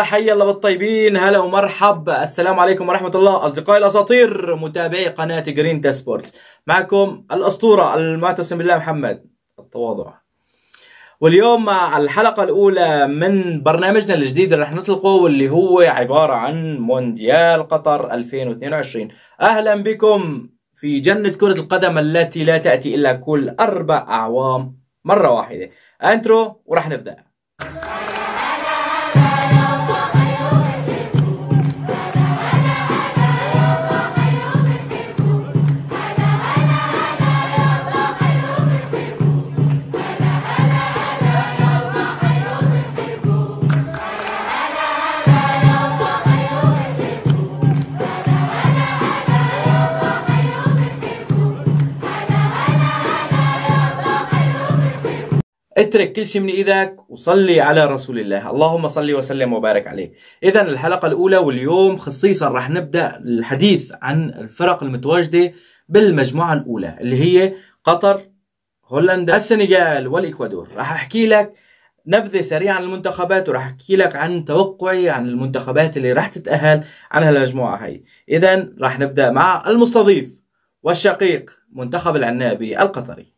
حي الله بالطيبين هلا ومرحب السلام عليكم ورحمه الله اصدقائي الاساطير متابعي قناه جرين سبورتس معكم الاسطوره المعتصم بالله محمد التواضع واليوم مع الحلقة الأولى من برنامجنا الجديد اللي رح نطلقه واللي هو عبارة عن مونديال قطر 2022 أهلا بكم في جنة كرة القدم التي لا تأتي إلا كل أربع أعوام مرة واحدة انترو ورح نبدأ اترك كل شيء من ايدك وصلي على رسول الله اللهم صل وسلم وبارك عليه اذا الحلقه الاولى واليوم خصيصا رح نبدا الحديث عن الفرق المتواجده بالمجموعه الاولى اللي هي قطر هولندا السنغال والاكوادور راح احكي لك نبذه سريعه عن المنتخبات وراح احكي لك عن توقعي عن المنتخبات اللي راح تتاهل عن هالمجموعه هي اذا راح نبدا مع المستضيف والشقيق منتخب العنابي القطري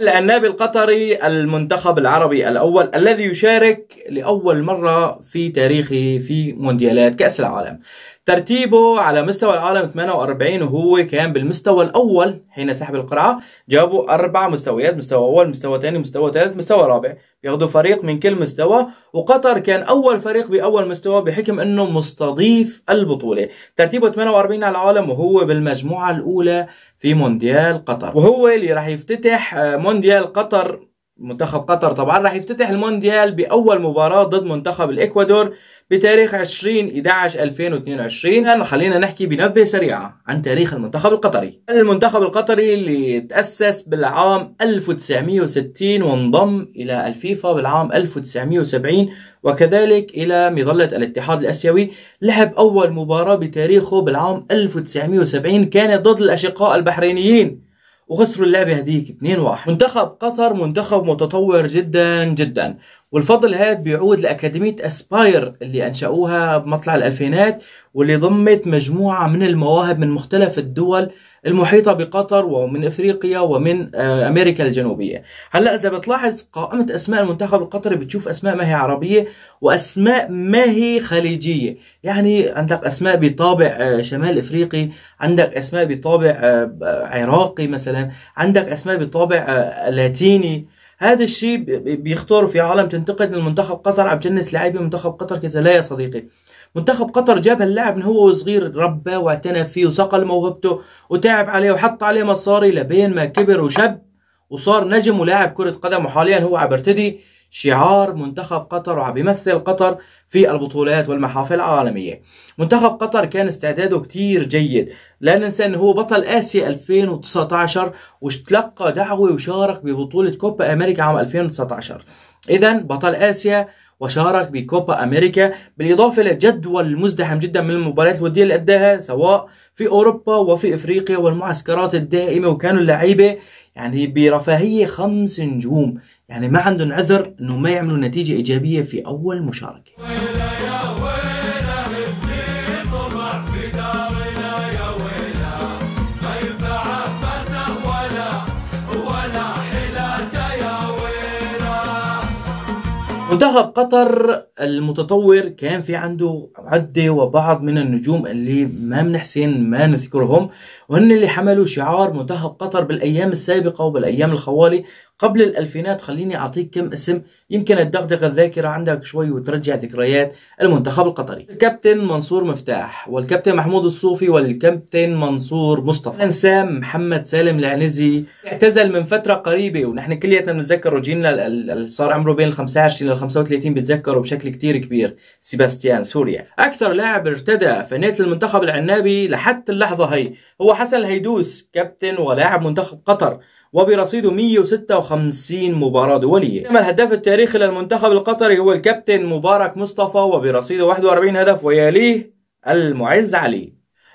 العناب القطري المنتخب العربي الأول الذي يشارك لأول مرة في تاريخه في مونديالات كأس العالم ترتيبه على مستوى العالم 48 وهو كان بالمستوى الاول حين سحب القرعه جابوا اربع مستويات مستوى اول مستوى ثاني مستوى ثالث مستوى رابع بياخذوا فريق من كل مستوى وقطر كان اول فريق باول مستوى بحكم انه مستضيف البطوله ترتيبه 48 على العالم وهو بالمجموعه الاولى في مونديال قطر وهو اللي راح يفتتح آه، مونديال قطر منتخب قطر طبعا راح يفتتح المونديال بأول مباراة ضد منتخب الإكوادور بتاريخ 20 11 2022 خلينا نحكي بنبذة سريعة عن تاريخ المنتخب القطري المنتخب القطري اللي تأسس بالعام 1960 وانضم إلى الفيفا بالعام 1970 وكذلك إلى مظلة الاتحاد الأسيوي لعب أول مباراة بتاريخه بالعام 1970 كانت ضد الأشقاء البحرينيين وخسروا اللعبه هذيك 2-1 منتخب قطر منتخب متطور جدا جدا والفضل هذا بيعود لأكاديمية أسباير اللي أنشأوها بمطلع الألفينات واللي ضمت مجموعة من المواهب من مختلف الدول المحيطة بقطر ومن إفريقيا ومن آه، أمريكا الجنوبية هلأ إذا بتلاحظ قائمة أسماء المنتخب القطري بتشوف أسماء ما هي عربية وأسماء ما هي خليجية يعني عندك أسماء بطابع آه، شمال إفريقي عندك أسماء بطابع آه، عراقي مثلا عندك أسماء بطابع لاتيني هذا الشيء بيختاروا في عالم تنتقد المنتخب منتخب قطر عم تجنس لاعبي منتخب قطر كذا لا يا صديقي منتخب قطر جاب هاللاعب من هو وصغير ربى واعتنى فيه وصقل موهبته وتعب عليه وحط عليه مصاري لبين ما كبر وشب وصار نجم ولاعب كرة قدم وحاليا هو عم يرتدي شعار منتخب قطر وعم يمثل قطر في البطولات والمحافل العالمية منتخب قطر كان استعداده كتير جيد لا ننسى انه هو بطل اسيا 2019 وتلقى دعوة وشارك ببطولة كوبا امريكا عام 2019 اذا بطل اسيا وشارك بكوبا امريكا بالاضافه لجدول مزدحم جدا من المباريات الوديه اللي اداها سواء في اوروبا وفي افريقيا والمعسكرات الدائمه وكانوا اللعيبه يعني برفاهيه خمس نجوم يعني ما عندهم عذر انه ما يعملوا نتيجه ايجابيه في اول مشاركه منتخب قطر المتطور كان في عنده عدة وبعض من النجوم اللي ما بنحسن ما نذكرهم وهن اللي حملوا شعار منتخب قطر بالأيام السابقة وبالأيام الخوالي قبل الألفينات خليني أعطيك كم اسم يمكن تدغدغ الذاكرة عندك شوي وترجع ذكريات المنتخب القطري الكابتن منصور مفتاح والكابتن محمود الصوفي والكابتن منصور مصطفى انسام محمد سالم العنزي اعتزل من فترة قريبة ونحن كلياتنا بنتذكر روجينا صار عمره بين ال 25 لل 35 بتذكره بشكل كتير كبير سيباستيان سوريا أكثر لاعب ارتدى فنية المنتخب العنابي لحتى اللحظة هي هو حسن الهيدوس كابتن ولاعب منتخب قطر وبرصيده 156 مباراة دولية أما الهداف التاريخي للمنتخب القطري هو الكابتن مبارك مصطفى وبرصيده 41 هدف ويليه المعز علي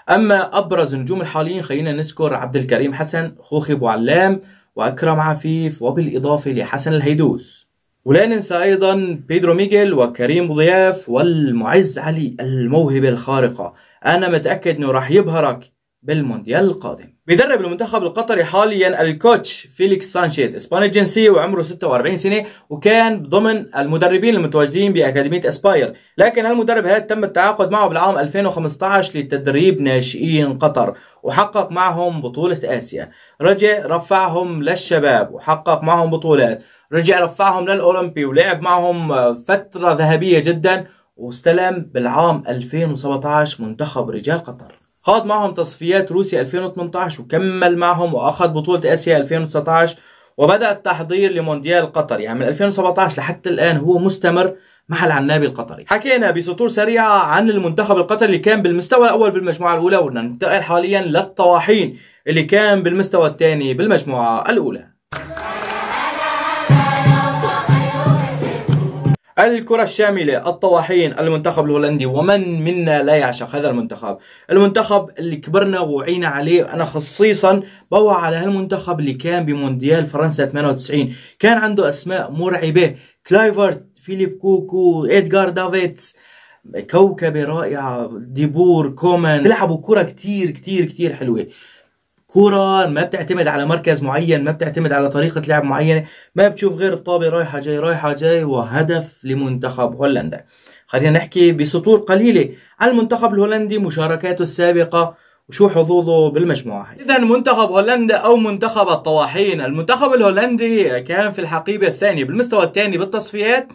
أما أبرز النجوم الحاليين خلينا نذكر عبد الكريم حسن خوخي بوعلام وأكرم عفيف وبالإضافة لحسن الهيدوس ولا ننسى أيضا بيدرو ميغيل وكريم ضياف والمعز علي الموهبة الخارقة أنا متأكد أنه راح يبهرك بالمونديال القادم بيدرب المنتخب القطري حاليا الكوتش فيليكس سانشيز اسباني الجنسيه وعمره 46 سنه وكان ضمن المدربين المتواجدين باكاديميه اسباير لكن المدرب هذا تم التعاقد معه بالعام 2015 لتدريب ناشئين قطر وحقق معهم بطوله اسيا رجع رفعهم للشباب وحقق معهم بطولات رجع رفعهم للاولمبي ولعب معهم فتره ذهبيه جدا واستلم بالعام 2017 منتخب رجال قطر خاض معهم تصفيات روسيا 2018 وكمل معهم واخذ بطولة اسيا 2019 وبدا التحضير لمونديال قطر يعني من 2017 لحتى الان هو مستمر مع العنابي القطري حكينا بسطور سريعة عن المنتخب القطري اللي كان بالمستوى الأول بالمجموعة الأولى وننتقل حاليا للطواحين اللي كان بالمستوى الثاني بالمجموعة الأولى الكرة الشاملة الطواحين المنتخب الهولندي ومن منا لا يعشق هذا المنتخب المنتخب اللي كبرنا ووعينا عليه أنا خصيصا بوعى على هالمنتخب اللي كان بمونديال فرنسا 98 كان عنده أسماء مرعبة كلايفرت فيليب كوكو إدغار دافيتس كوكبة رائعة ديبور كومان لعبوا كرة كتير كتير كتير حلوة كوره ما بتعتمد على مركز معين ما بتعتمد على طريقه لعب معينه ما بتشوف غير الطابه رايحه جاي رايحه جاي وهدف لمنتخب هولندا خلينا نحكي بسطور قليله عن المنتخب الهولندي مشاركاته السابقه وشو حظوظه بالمجموعة إذا منتخب هولندا أو منتخب الطواحين المنتخب الهولندي كان في الحقيبة الثانية بالمستوى الثاني بالتصفيات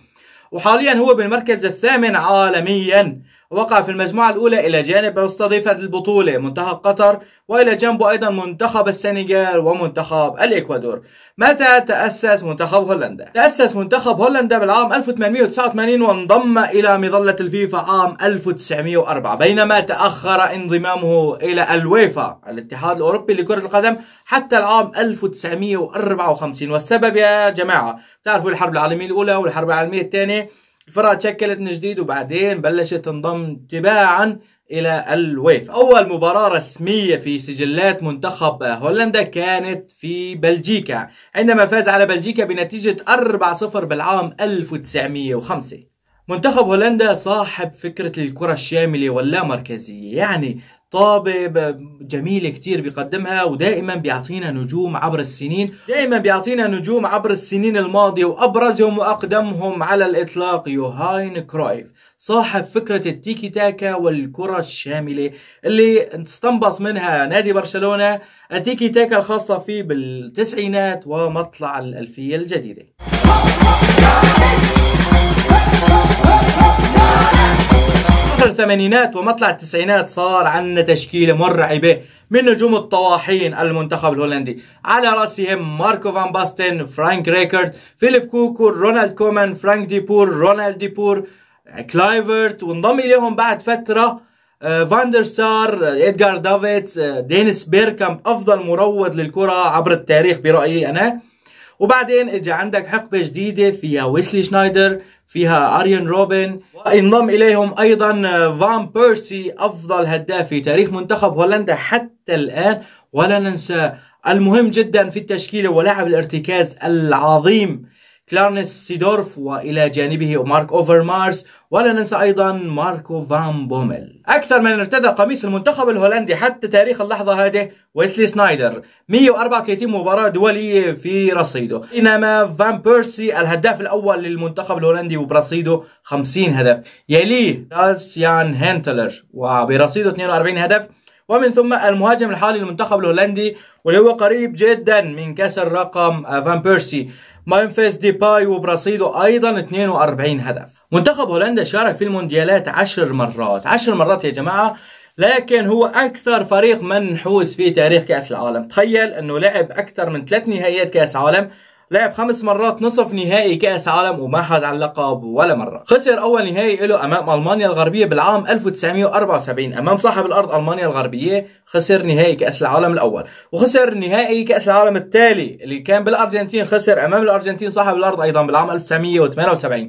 وحاليا هو بالمركز الثامن عالميا وقع في المجموعة الأولى إلى جانب مستضيفة البطولة منتخب قطر وإلى جنبه أيضا منتخب السنغال ومنتخب الإكوادور متى تأسس منتخب هولندا؟ تأسس منتخب هولندا بالعام 1889 وانضم إلى مظلة الفيفا عام 1904 بينما تأخر انضمامه إلى الويفا الاتحاد الأوروبي لكرة القدم حتى العام 1954 والسبب يا جماعة تعرفوا الحرب العالمية الأولى والحرب العالمية الثانية الفرقة اتشكلت من جديد وبعدين بلشت تنضم تباعا الى الويف اول مباراة رسمية في سجلات منتخب هولندا كانت في بلجيكا عندما فاز على بلجيكا بنتيجة 4-0 بالعام 1905 منتخب هولندا صاحب فكرة الكرة الشاملة واللامركزية يعني طابة جميلة كتير بيقدمها ودائما بيعطينا نجوم عبر السنين دائما بيعطينا نجوم عبر السنين الماضية وأبرزهم وأقدمهم على الإطلاق يوهاين كرويف صاحب فكرة التيكي تاكا والكرة الشاملة اللي استنبط منها نادي برشلونة التيكي تاكا الخاصة فيه بالتسعينات ومطلع الألفية الجديدة مطلع الثمانينات ومطلع التسعينات صار عندنا تشكيله مرعبه من نجوم الطواحين المنتخب الهولندي على راسهم ماركو فان باستن فرانك ريكارد فيليب كوكو رونالد كومان فرانك ديبور رونالد ديبور كلايفرت وانضم اليهم بعد فتره آه، فاندر سار آه، ادغار دافيتس آه، دينيس بيركامب افضل مروض للكره عبر التاريخ برايي انا وبعدين اجى عندك حقبة جديدة فيها ويسلي شنايدر فيها اريان روبن انضم اليهم ايضا آه، فان بيرسي افضل هداف في تاريخ منتخب هولندا حتى الان ولا ننسى المهم جدا في التشكيلة ولاعب الارتكاز العظيم كلارنس سيدورف والى جانبه مارك اوفرمارس ولا ننسى ايضا ماركو فان بوميل اكثر من ارتدى قميص المنتخب الهولندي حتى تاريخ اللحظه هذه ويسلي سنايدر 134 مباراه دوليه في رصيده بينما فان بيرسي الهداف الاول للمنتخب الهولندي وبرصيده 50 هدف يليه تشارلز يان هنتلر وبرصيده 42 هدف ومن ثم المهاجم الحالي للمنتخب الهولندي واللي هو قريب جدا من كسر رقم آه، فان بيرسي ممفيس ديباي وبراسيدو ايضا 42 هدف منتخب هولندا شارك في المونديالات 10 مرات 10 مرات يا جماعه لكن هو اكثر فريق منحوس في تاريخ كاس العالم تخيل انه لعب اكثر من ثلاث نهائيات كاس عالم لعب خمس مرات نصف نهائي كأس عالم وما حاز على اللقب ولا مرة خسر أول نهائي له أمام ألمانيا الغربية بالعام 1974 أمام صاحب الأرض ألمانيا الغربية خسر نهائي كأس العالم الأول وخسر نهائي كأس العالم التالي اللي كان بالأرجنتين خسر أمام الأرجنتين صاحب الأرض أيضا بالعام 1978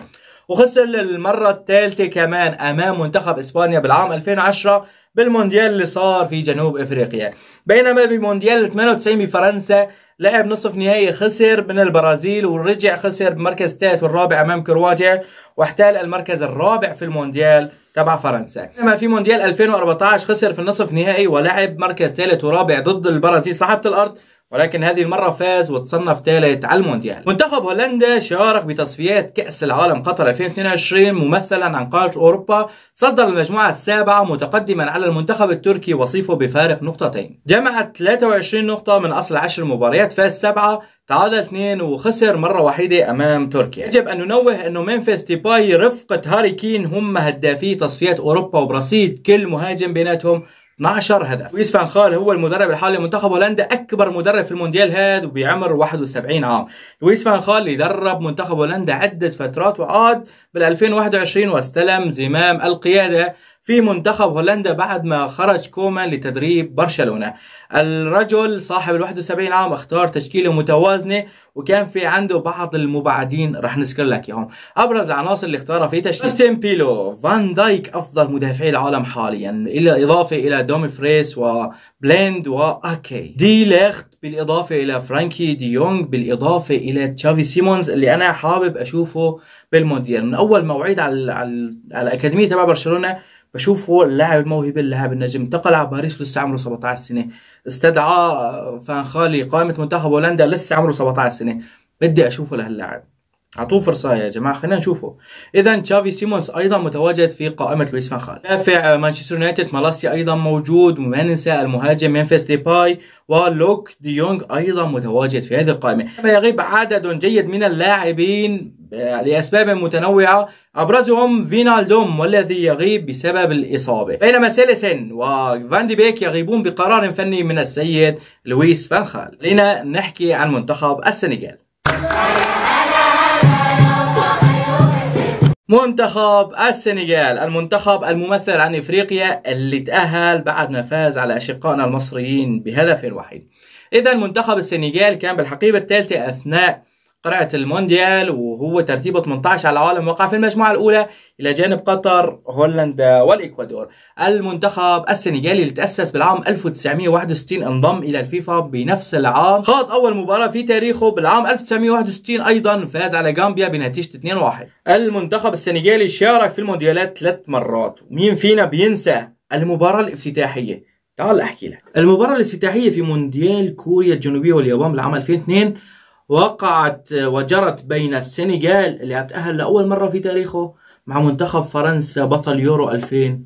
وخسر للمرة الثالثة كمان أمام منتخب إسبانيا بالعام 2010 بالمونديال اللي صار في جنوب إفريقيا بينما بمونديال 98 بفرنسا لعب نصف نهائي خسر من البرازيل ورجع خسر بمركز الثالث والرابع أمام كرواتيا واحتل المركز الرابع في المونديال تبع فرنسا بينما في مونديال 2014 خسر في النصف نهائي ولعب مركز ثالث ورابع ضد البرازيل صاحبة الأرض ولكن هذه المرة فاز وتصنف ثالث على المونديال. منتخب هولندا شارك بتصفيات كأس العالم قطر 2022 ممثلا عن قارة أوروبا صدر المجموعة السابعة متقدما على المنتخب التركي وصيفه بفارق نقطتين. جمع 23 نقطة من أصل 10 مباريات فاز سبعة، تعادل اثنين وخسر مرة وحيدة أمام تركيا يجب أن ننوه أنه ممفيس ديباي رفقة هاري كين هم هدافي تصفيات أوروبا وبرصيد كل مهاجم بيناتهم 12 هدف لويس فان خال هو المدرب الحالي لمنتخب هولندا اكبر مدرب في المونديال هذا وبعمر 71 عام لويس فان خال يدرب منتخب هولندا عده فترات وعاد بال 2021 واستلم زمام القياده في منتخب هولندا بعد ما خرج كومان لتدريب برشلونة الرجل صاحب ال 71 عام اختار تشكيلة متوازنة وكان في عنده بعض المبعدين رح نذكر لك اياهم ابرز العناصر اللي اختارها في تشكيل ستيم بيلو فان دايك افضل مدافعي العالم حاليا الى اضافه الى دومي فريس وبليند واكي دي ليخت بالاضافه الى فرانكي دي يونغ بالاضافه الى تشافي سيمونز اللي انا حابب اشوفه بالمونديال من اول موعد على على الاكاديميه تبع برشلونه بشوفه اللاعب الموهبه اللاعب النجم انتقل على باريس لسه عمره 17 سنه استدعى فان خالي قائمه منتخب هولندا لسه عمره 17 سنه بدي اشوفه لهاللاعب اعطوه فرصه يا جماعه خلينا نشوفه اذا تشافي سيمونز ايضا متواجد في قائمه لويس فان خال دافع مانشستر يونايتد مالاسيا ايضا موجود وما ننسى المهاجم منفس ديباي ولوك دي ايضا متواجد في هذه القائمه يغيب عدد جيد من اللاعبين آه، لأسباب متنوعة أبرزهم فينالدوم والذي يغيب بسبب الإصابة بينما سيليسن وفان دي بيك يغيبون بقرار فني من السيد لويس فان خال لنا نحكي عن منتخب السنغال منتخب السنغال المنتخب الممثل عن افريقيا اللي تأهل بعد ما فاز على اشقائنا المصريين بهدف واحد اذا منتخب السنغال كان بالحقيبه الثالثه اثناء قرعة المونديال وهو ترتيبه 18 على العالم وقع في المجموعة الأولى إلى جانب قطر هولندا والإكوادور المنتخب السنغالي اللي تأسس بالعام 1961 انضم إلى الفيفا بنفس العام خاض أول مباراة في تاريخه بالعام 1961 أيضا فاز على جامبيا بنتيجة 2-1 المنتخب السنغالي شارك في المونديالات ثلاث مرات ومين فينا بينسى المباراة الافتتاحية تعال أحكي لك المباراة الافتتاحية في مونديال كوريا الجنوبية واليابان بالعام 2002 وقعت وجرت بين السنغال اللي هتأهل لأول مرة في تاريخه مع منتخب فرنسا بطل يورو 2000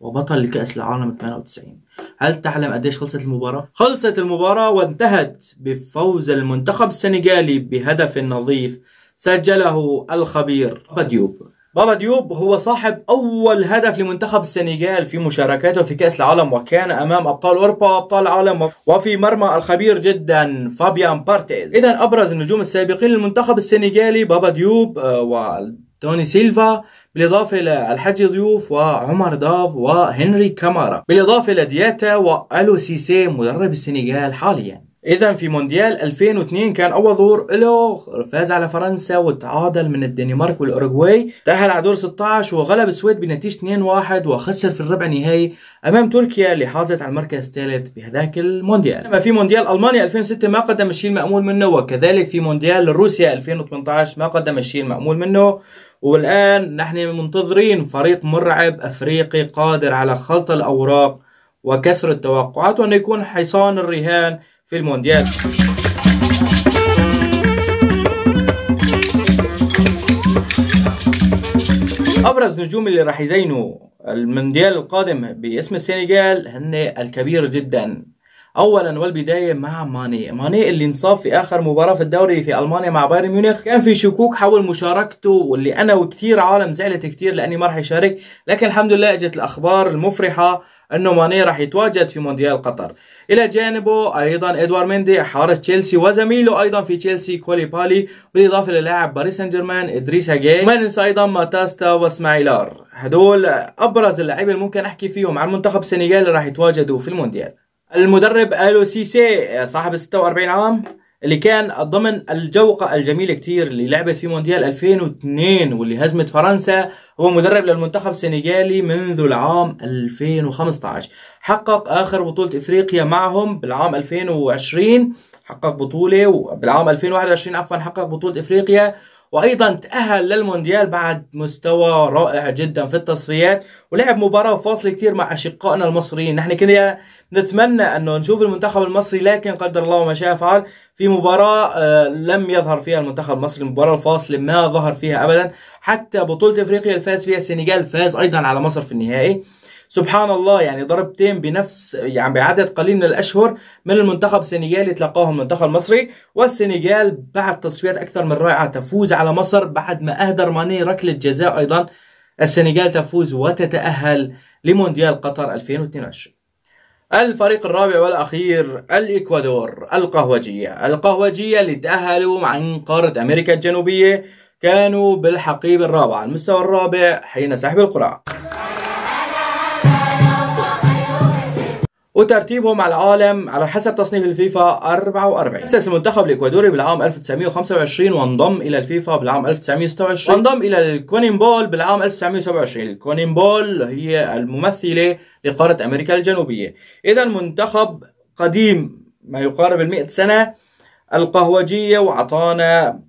وبطل لكأس العالم 98 هل تعلم قديش خلصت المباراة؟ خلصت المباراة وانتهت بفوز المنتخب السنغالي بهدف نظيف سجله الخبير بديوب بابا ديوب هو صاحب أول هدف لمنتخب السنغال في مشاركاته في كأس العالم وكان أمام أبطال أوروبا وأبطال العالم وفي مرمى الخبير جدا فابيان بارتيز إذا أبرز النجوم السابقين للمنتخب السنغالي بابا ديوب آه، وتوني سيلفا بالإضافة للحج ضيوف وعمر داف وهنري كامارا بالإضافة لدياتا وألو سيسي مدرب السنغال حاليا اذا في مونديال 2002 كان اول ظهور له فاز على فرنسا وتعادل من الدنمارك والاوروغواي تاهل على دور 16 وغلب السويد بنتيجه 2-1 وخسر في الربع النهائي امام تركيا اللي حازت على المركز الثالث بهذاك المونديال اما في مونديال المانيا 2006 ما قدم الشيء المامول منه وكذلك في مونديال روسيا 2018 ما قدم الشيء المامول منه والان نحن منتظرين فريق مرعب افريقي قادر على خلط الاوراق وكسر التوقعات وانه يكون حصان الرهان في المونديال ابرز نجوم اللي راح يزينوا المونديال القادم باسم السنغال هن الكبير جدا اولا والبدايه مع ماني ماني اللي انصاب في اخر مباراه في الدوري في المانيا مع بايرن ميونخ كان في شكوك حول مشاركته واللي انا وكثير عالم زعلت كثير لاني ما راح يشارك لكن الحمد لله اجت الاخبار المفرحه أنه ماني راح يتواجد في مونديال قطر إلى جانبه أيضا إدوار مندي حارس تشيلسي وزميله أيضا في تشيلسي كولي بالي بالإضافة للاعب باريس سان جيرمان إدريس هاجي ما ننسى أيضا ماتاستا واسماعيلار هدول أبرز اللاعبين اللي ممكن أحكي فيهم عن منتخب السنغال اللي راح يتواجدوا في المونديال المدرب الو سيسي صاحب 46 عام اللي كان ضمن الجوقة الجميلة كتير اللي لعبت في مونديال 2002 واللي هزمت فرنسا هو مدرب للمنتخب السنغالي منذ العام 2015 حقق آخر بطولة إفريقيا معهم بالعام 2020 حقق بطولة وبالعام 2021 عفوا حقق بطولة إفريقيا وايضا تاهل للمونديال بعد مستوى رائع جدا في التصفيات ولعب مباراه فاصله كثير مع اشقائنا المصريين نحن كنا نتمنى انه نشوف المنتخب المصري لكن قدر الله ما شاء فعل في مباراه آه، لم يظهر فيها المنتخب المصري المباراه الفاصله ما ظهر فيها ابدا حتى بطوله افريقيا الفاز فيها السنغال فاز ايضا على مصر في النهائي سبحان الله يعني ضربتين بنفس يعني بعدد قليل من الأشهر من المنتخب السنغالي تلقاهم المنتخب المصري والسنغال بعد تصفيات أكثر من رائعة تفوز على مصر بعد ما أهدر ماني ركلة جزاء أيضا السنغال تفوز وتتأهل لمونديال قطر 2022 الفريق الرابع والأخير الإكوادور القهوجية القهوجية اللي تأهلوا عن قارة أمريكا الجنوبية كانوا بالحقيبة الرابعة المستوى الرابع حين سحب القرعة وترتيبهم على العالم على حسب تصنيف الفيفا 44 أسس المنتخب الإكوادوري بالعام 1925 وانضم إلى الفيفا بالعام 1926 وانضم إلى بول بالعام 1927 بول هي الممثلة لقارة أمريكا الجنوبية إذا منتخب قديم ما يقارب المئة سنة القهوجية وعطانا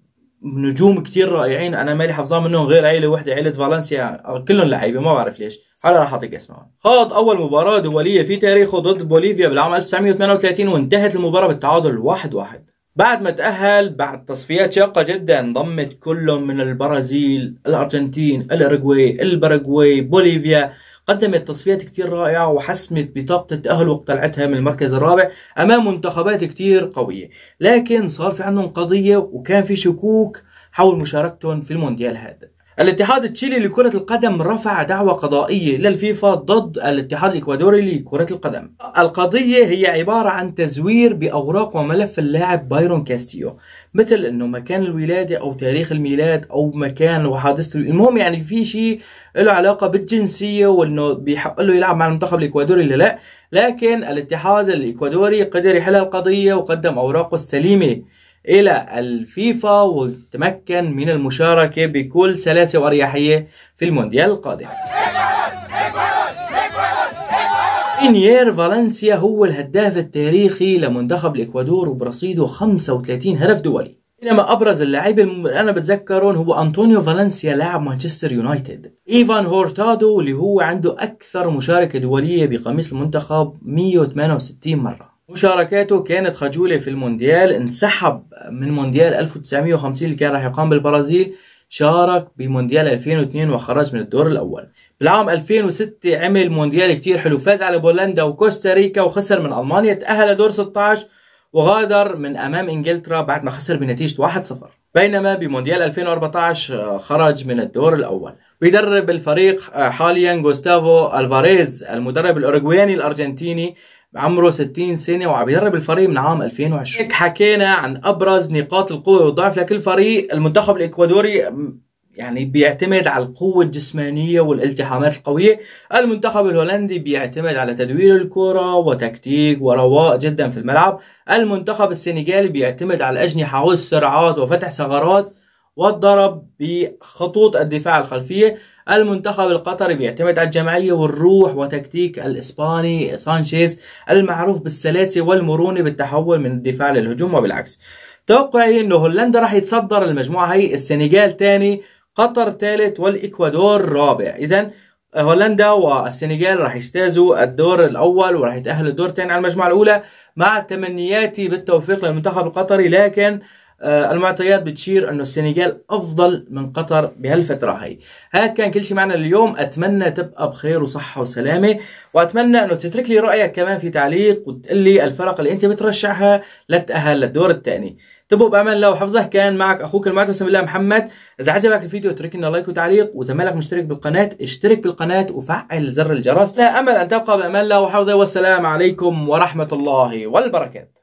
نجوم كثير رائعين انا مالي حافظاهم منهم غير عيله واحده عيله فالنسيا كلهم لعيبه ما بعرف ليش هلا راح اعطيك اسمهم خاض اول مباراه دوليه في تاريخه ضد بوليفيا بالعام 1938 وانتهت المباراه بالتعادل 1-1 واحد واحد. بعد ما تأهل بعد تصفيات شاقة جدا ضمت كل من البرازيل الأرجنتين الأرجواي الباراغواي بوليفيا قدمت تصفيات كتير رائعة وحسمت بطاقة التأهل واقتلعتها من المركز الرابع أمام منتخبات كتير قوية لكن صار في عندهم قضية وكان في شكوك حول مشاركتهم في المونديال هذا الاتحاد التشيلي لكرة القدم رفع دعوى قضائية للفيفا ضد الاتحاد الإكوادوري لكرة القدم القضية هي عبارة عن تزوير بأوراق وملف اللاعب بايرون كاستيو مثل أنه مكان الولادة أو تاريخ الميلاد أو مكان وحادثة المهم يعني في شيء له علاقة بالجنسية وأنه بيحق له يلعب مع المنتخب الإكوادوري ولا لا لكن الاتحاد الإكوادوري قدر يحل القضية وقدم أوراقه السليمة إلى الفيفا وتمكن من المشاركة بكل سلاسة وأريحية في المونديال القادم إنيير فالنسيا هو الهداف التاريخي لمنتخب الإكوادور وبرصيده 35 هدف دولي بينما ابرز اللاعب اللي انا بتذكرهم هو انطونيو فالنسيا لاعب مانشستر يونايتد ايفان هورتادو اللي هو عنده اكثر مشاركه دوليه بقميص المنتخب 168 مره مشاركاته كانت خجولة في المونديال انسحب من مونديال 1950 اللي كان راح يقام بالبرازيل شارك بمونديال 2002 وخرج من الدور الأول بالعام 2006 عمل مونديال كتير حلو فاز على بولندا وكوستاريكا وخسر من ألمانيا تأهل دور 16 وغادر من أمام إنجلترا بعد ما خسر بنتيجة 1-0 بينما بمونديال 2014 خرج من الدور الأول بيدرب الفريق حاليا غوستافو الفاريز المدرب الأوروغوياني الأرجنتيني عمره 60 سنة وعم يدرب الفريق من عام 2020 هيك حكينا عن أبرز نقاط القوة والضعف لكل فريق المنتخب الإكوادوري يعني بيعتمد على القوة الجسمانية والالتحامات القوية المنتخب الهولندي بيعتمد على تدوير الكرة وتكتيك ورواق جدا في الملعب المنتخب السنغالي بيعتمد على الأجنحة والسرعات وفتح ثغرات والضرب بخطوط الدفاع الخلفية المنتخب القطري بيعتمد على الجماعية والروح وتكتيك الإسباني سانشيز المعروف بالسلاسة والمرونة بالتحول من الدفاع للهجوم وبالعكس توقعي انه هولندا راح يتصدر المجموعة هي السنغال تاني قطر ثالث والإكوادور رابع إذا هولندا والسنغال راح يجتازوا الدور الاول وراح يتاهلوا الدور الثاني على المجموعه الاولى مع تمنياتي بالتوفيق للمنتخب القطري لكن آه، المعطيات بتشير انه السنغال افضل من قطر بهالفتره هي هذا كان كل شيء معنا اليوم اتمنى تبقى بخير وصحه وسلامه واتمنى انه تترك لي رايك كمان في تعليق وتقول لي الفرق اللي انت بترشحها لتاهل للدور الثاني تبقوا بامان الله وحفظه كان معك اخوك المعتصم بالله محمد اذا عجبك الفيديو اترك لنا لايك وتعليق واذا مالك مشترك بالقناه اشترك بالقناه وفعل زر الجرس لا امل ان تبقى بامان الله وحفظه والسلام عليكم ورحمه الله والبركات